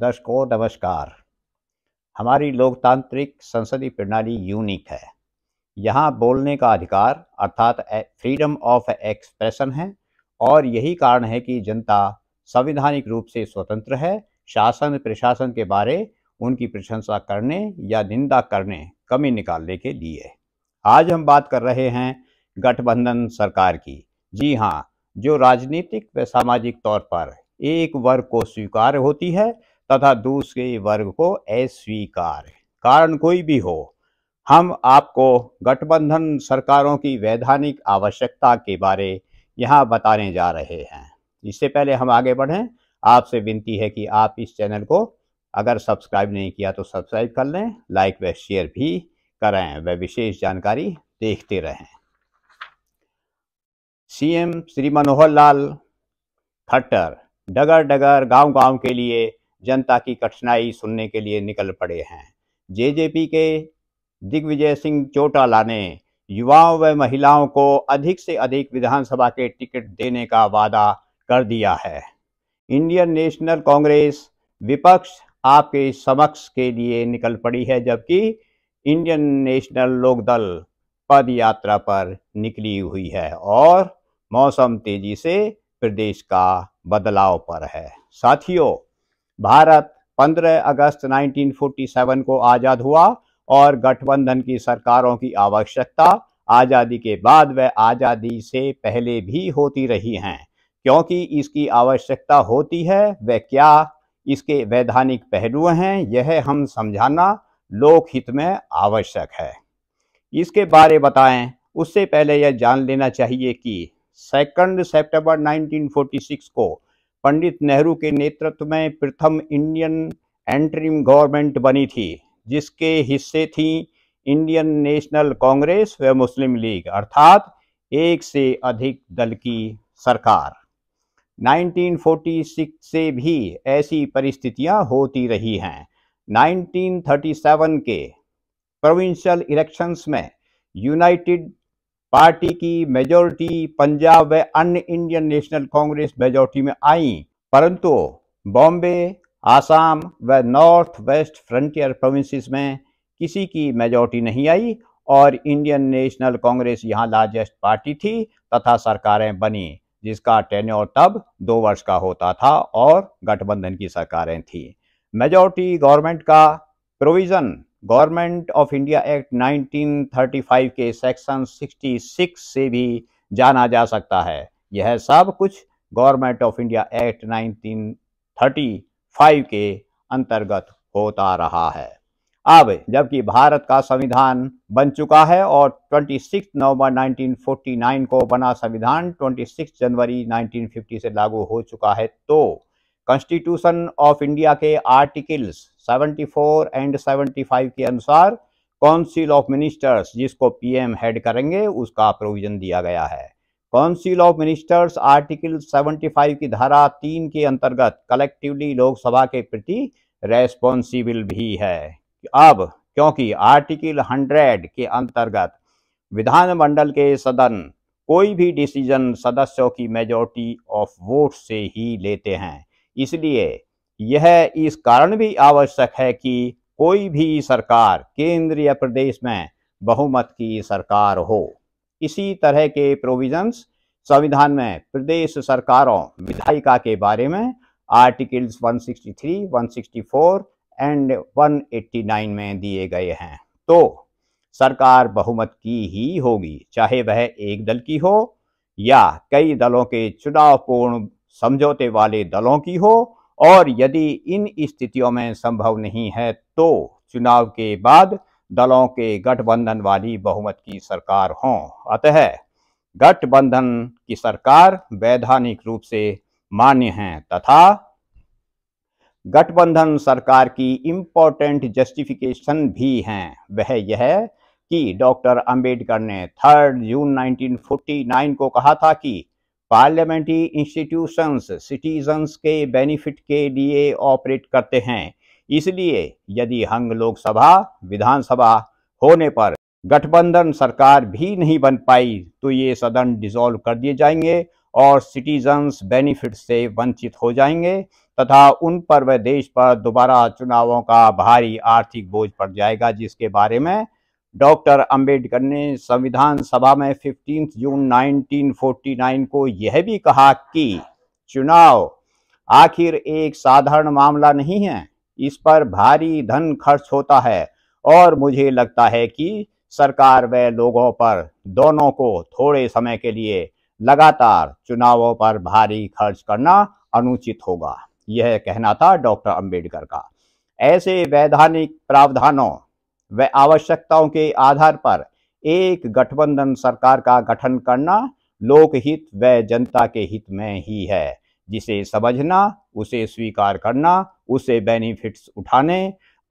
दर्शकों नमस्कार हमारी लोकतांत्रिक संसदीय प्रणाली यूनिक है यहाँ बोलने का अधिकार अर्थात फ्रीडम ऑफ एक्सप्रेशन है और यही कारण है कि जनता संविधानिक रूप से स्वतंत्र है शासन प्रशासन के बारे उनकी प्रशंसा करने या निंदा करने कमी निकालने के लिए आज हम बात कर रहे हैं गठबंधन सरकार की जी हाँ जो राजनीतिक व सामाजिक तौर पर एक वर्ग को स्वीकार होती है तथा दूसरे वर्ग को अस्वीकार कारण कोई भी हो हम आपको गठबंधन सरकारों की वैधानिक आवश्यकता के बारे यहाँ बताने जा रहे हैं इससे पहले हम आगे बढ़ें आपसे विनती है कि आप इस चैनल को अगर सब्सक्राइब नहीं किया तो सब्सक्राइब कर लें लाइक व शेयर भी करें व विशेष जानकारी देखते रहें सीएम श्री मनोहर लाल खट्टर डगर डगर गांव गांव के लिए जनता की कठिनाई सुनने के लिए निकल पड़े हैं जेजेपी के दिग्विजय सिंह चौटाला ने युवाओं व महिलाओं को अधिक से अधिक विधानसभा के टिकट देने का वादा कर दिया है इंडियन नेशनल कांग्रेस विपक्ष आपके समक्ष के लिए निकल पड़ी है जबकि इंडियन नेशनल लोकदल पद यात्रा पर निकली हुई है और मौसम तेजी से प्रदेश का बदलाव पर है साथियों भारत 15 अगस्त 1947 को आज़ाद हुआ और गठबंधन की सरकारों की आवश्यकता आज़ादी के बाद व आज़ादी से पहले भी होती रही हैं क्योंकि इसकी आवश्यकता होती है वह क्या इसके वैधानिक पहलू हैं यह हम समझाना लोकहित में आवश्यक है इसके बारे बताएं उससे पहले यह जान लेना चाहिए कि सेकंड सितंबर 1946 को पंडित नेहरू के नेतृत्व में प्रथम इंडियन एंट्रीम गवर्नमेंट बनी थी जिसके हिस्से थी इंडियन नेशनल कांग्रेस व मुस्लिम लीग अर्थात एक से अधिक दल की सरकार 1946 से भी ऐसी परिस्थितियां होती रही हैं 1937 के प्रोविंशियल इलेक्शंस में यूनाइटेड पार्टी की मेजोरिटी पंजाब व अन्य इंडियन नेशनल कांग्रेस मेजोरिटी में आई परंतु बॉम्बे आसाम व नॉर्थ वेस्ट फ्रंटियर प्रोविंसेस में किसी की मेजोरिटी नहीं आई और इंडियन नेशनल कांग्रेस यहाँ लार्जेस्ट पार्टी थी तथा सरकारें बनी जिसका टेन्योर तब दो वर्ष का होता था और गठबंधन की सरकारें थी मेजोरिटी गवर्नमेंट का provision government of India act 1935 के सेक्शन 66 से भी जाना जा सकता है यह सब कुछ गवर्नमेंट ऑफ इंडिया एक्ट 1935 के अंतर्गत होता रहा है अब जबकि भारत का संविधान बन चुका है और 26 नवंबर 1949 को बना संविधान 26 जनवरी 1950 से लागू हो चुका है तो कॉन्स्टिट्यूशन ऑफ इंडिया के आर्टिकल्स 74 एंड 75 के अनुसार काउंसिल ऑफ मिनिस्टर्स जिसको पीएम हेड करेंगे उसका प्रोविजन दिया गया है काउंसिल ऑफ मिनिस्टर्स आर्टिकल 75 की धारा तीन के अंतर्गत कलेक्टिवली लोकसभा के प्रति रेस्पॉन्सिबल भी है अब क्योंकि आर्टिकल 100 के अंतर्गत विधानमंडल के सदन कोई भी डिसीजन सदस्यों की मेजोरिटी ऑफ वोट से ही लेते हैं इसलिए यह इस कारण भी आवश्यक है कि कोई भी सरकार केंद्र या प्रदेश में बहुमत की सरकार हो इसी तरह के प्रोविजंस संविधान में प्रदेश सरकारों विधायिका के बारे में आर्टिकल्स 163, 164 एंड 189 में दिए गए हैं तो सरकार बहुमत की ही होगी चाहे वह एक दल की हो या कई दलों के चुनावपूर्ण समझौते वाले दलों की हो और यदि इन स्थितियों में संभव नहीं है तो चुनाव के बाद दलों के गठबंधन वाली बहुमत की सरकार हो अतः गठबंधन की सरकार वैधानिक रूप से मान्य है तथा गठबंधन सरकार की इम्पोर्टेंट जस्टिफिकेशन भी है वह यह है कि डॉक्टर अंबेडकर ने 3 जून 1949 को कहा था कि पार्लियामेंट्री इंस्टीट्यूशंस सिटीजन्स के बेनिफिट के लिए ऑपरेट करते हैं इसलिए यदि हंग लोकसभा विधानसभा होने पर गठबंधन सरकार भी नहीं बन पाई तो ये सदन डिसॉल्व कर दिए जाएंगे और सिटीजन्स बेनिफिट से वंचित हो जाएंगे तथा उन पर व देश पर दोबारा चुनावों का भारी आर्थिक बोझ पड़ जाएगा जिसके बारे में डॉक्टर अंबेडकर ने संविधान सभा में 15 जून 1949 को यह भी कहा कि चुनाव आखिर एक साधारण मामला नहीं है इस पर भारी धन खर्च होता है और मुझे लगता है कि सरकार व लोगों पर दोनों को थोड़े समय के लिए लगातार चुनावों पर भारी खर्च करना अनुचित होगा यह कहना था डॉक्टर अंबेडकर का ऐसे वैधानिक प्रावधानों व आवश्यकताओं के आधार पर एक गठबंधन सरकार का गठन करना लोकहित व जनता के हित में ही है जिसे समझना उसे स्वीकार करना उसे बेनिफिट्स उठाने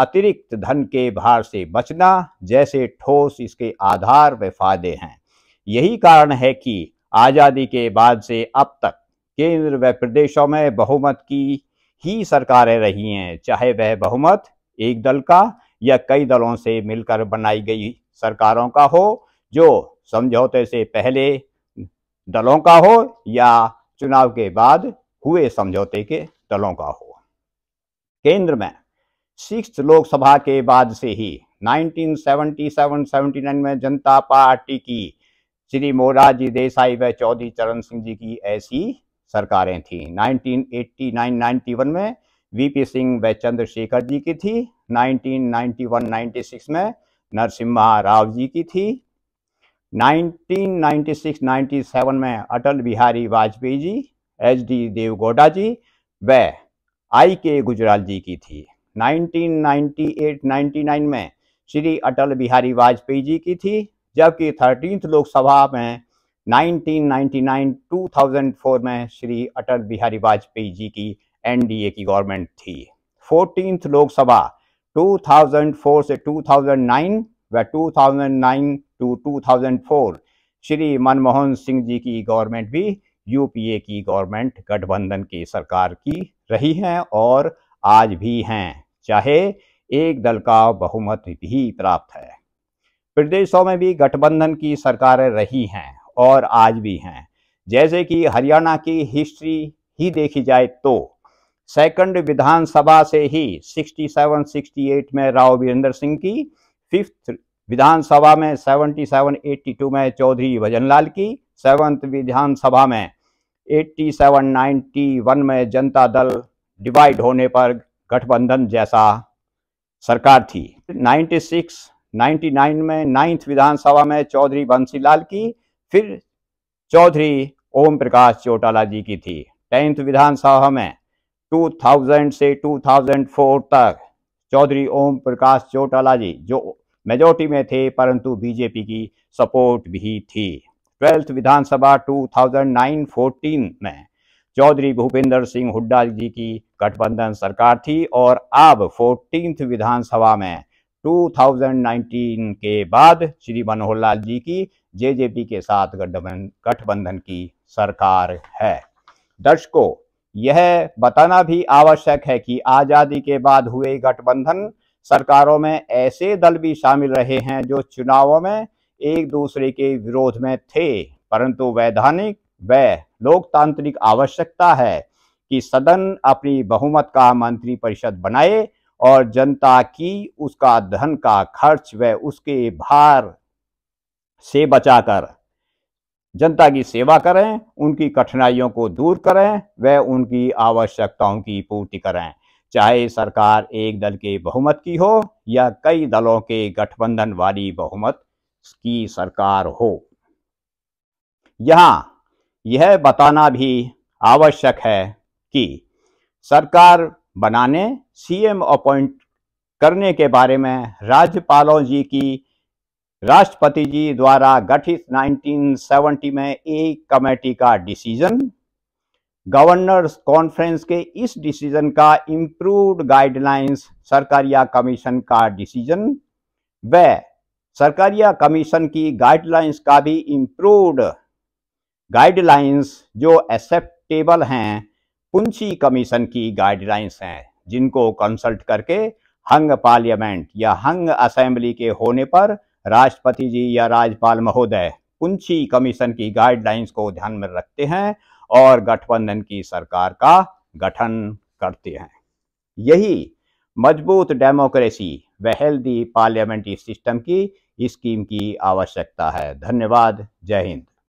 अतिरिक्त धन के भार से बचना जैसे ठोस इसके आधार व फायदे हैं यही कारण है कि आज़ादी के बाद से अब तक केंद्र व प्रदेशों में बहुमत की ही सरकारें रही हैं चाहे वह बहुमत एक दल का या कई दलों से मिलकर बनाई गई सरकारों का हो जो समझौते से पहले दलों का हो या चुनाव के बाद हुए समझौते के दलों का हो केंद्र में सिक्स लोकसभा के बाद से ही 1977-79 में जनता पार्टी की श्री मोराजी देसाई व चौधरी चरण सिंह जी की ऐसी सरकारें थी 1989-91 में वीपी सिंह व चंद्रशेखर जी की थी 1991-96 में नरसिम्हा राव जी की थी 1996-97 में अटल बिहारी वाजपेयी जी एच डी देवगौडा जी व आई के गुजराल जी की थी 1998-99 में श्री अटल बिहारी वाजपेयी जी की थी जबकि थर्टींथ लोकसभा में 1999-2004 में श्री अटल बिहारी वाजपेयी जी की एनडीए की गवर्नमेंट थी फोर्टीन लोकसभा 2004 से 2009 व 2009 टू 2004 श्री मनमोहन सिंह जी की गवर्नमेंट भी यूपीए की गवर्नमेंट गठबंधन की सरकार की रही है और आज भी हैं चाहे एक दल का बहुमत भी प्राप्त है प्रदेशों में भी गठबंधन की सरकारें रही हैं और आज भी हैं जैसे कि हरियाणा की हिस्ट्री ही देखी जाए तो सेकंड विधानसभा से ही 67 68 में राव वीरेंद्र सिंह की फिफ्थ विधानसभा में 77 82 में चौधरी भजनलाल की सेवंथ विधानसभा में 87 91 में जनता दल डिवाइड होने पर गठबंधन जैसा सरकार थी 96 99 में नाइन्थ विधानसभा में चौधरी बंसीलाल की फिर चौधरी ओम प्रकाश चौटाला जी की थी टेंथ विधानसभा में 2000 से 2004 तक चौधरी ओम प्रकाश चौटाला जी जो मेजोरिटी में थे परंतु बीजेपी की सपोर्ट भी थी ट्वेल्थ विधानसभा 2009-14 में चौधरी भूपेंद्र सिंह हुड्डा जी की गठबंधन सरकार थी और अब फोर्टीन विधानसभा में 2019 के बाद श्री मनोहर लाल जी की जेजेपी के साथ गठबंधन की सरकार है दर्शकों यह बताना भी आवश्यक है कि आज़ादी के बाद हुए गठबंधन सरकारों में ऐसे दल भी शामिल रहे हैं जो चुनावों में एक दूसरे के विरोध में थे परंतु वैधानिक व लोकतांत्रिक आवश्यकता है कि सदन अपनी बहुमत का मंत्री परिषद बनाए और जनता की उसका धन का खर्च व उसके भार से बचाकर जनता की सेवा करें उनकी कठिनाइयों को दूर करें व उनकी आवश्यकताओं की पूर्ति करें चाहे सरकार एक दल के बहुमत की हो या कई दलों के गठबंधन वाली बहुमत की सरकार हो यहाँ यह बताना भी आवश्यक है कि सरकार बनाने सीएम अपॉइंट करने के बारे में राज्यपालों जी की राष्ट्रपति जी द्वारा गठित 1970 में एक कमेटी का डिसीजन गवर्नर्स कॉन्फ्रेंस के इस डिसीजन का इम्प्रूव्ड गाइडलाइंस सरकारिया कमीशन का डिसीजन व सरकारिया कमीशन की गाइडलाइंस का भी इम्प्रूव्ड गाइडलाइंस जो एक्सेप्टेबल हैं पुंछी कमीशन की गाइडलाइंस हैं जिनको कंसल्ट करके हंग पार्लियामेंट या हंग असेंबली के होने पर राष्ट्रपति जी या राज्यपाल महोदय कुंची कमीशन की गाइडलाइंस को ध्यान में रखते हैं और गठबंधन की सरकार का गठन करते हैं यही मजबूत डेमोक्रेसी व हेल्दी पार्लियामेंट्री सिस्टम की स्कीम की आवश्यकता है धन्यवाद जय हिंद